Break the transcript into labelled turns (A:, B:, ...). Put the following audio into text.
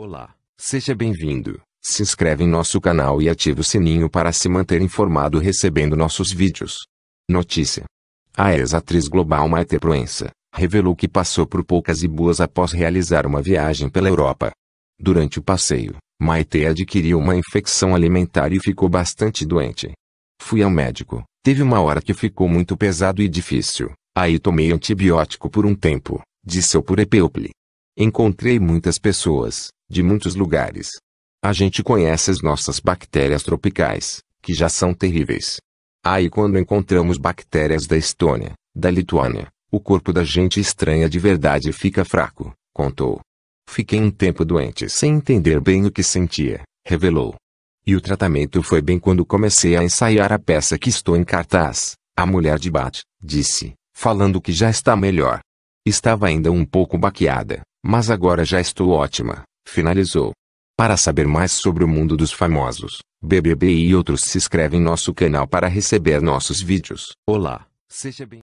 A: Olá, seja bem-vindo. Se inscreve em nosso canal e ativa o sininho para se manter informado recebendo nossos vídeos. Notícia: A ex-atriz global Maite Proença revelou que passou por poucas e boas após realizar uma viagem pela Europa. Durante o passeio, Maite adquiriu uma infecção alimentar e ficou bastante doente. Fui ao médico, teve uma hora que ficou muito pesado e difícil, aí tomei antibiótico por um tempo, disse eu por Epeuple. Encontrei muitas pessoas, de muitos lugares. A gente conhece as nossas bactérias tropicais, que já são terríveis. Aí ah, quando encontramos bactérias da Estônia, da Lituânia, o corpo da gente estranha de verdade fica fraco, contou. Fiquei um tempo doente sem entender bem o que sentia, revelou. E o tratamento foi bem quando comecei a ensaiar a peça que estou em cartaz. A mulher de Bat, disse, falando que já está melhor. Estava ainda um pouco baqueada, mas agora já estou ótima. Finalizou. Para saber mais sobre o mundo dos famosos, BBB e outros se inscreve em nosso canal para receber nossos vídeos. Olá, seja bem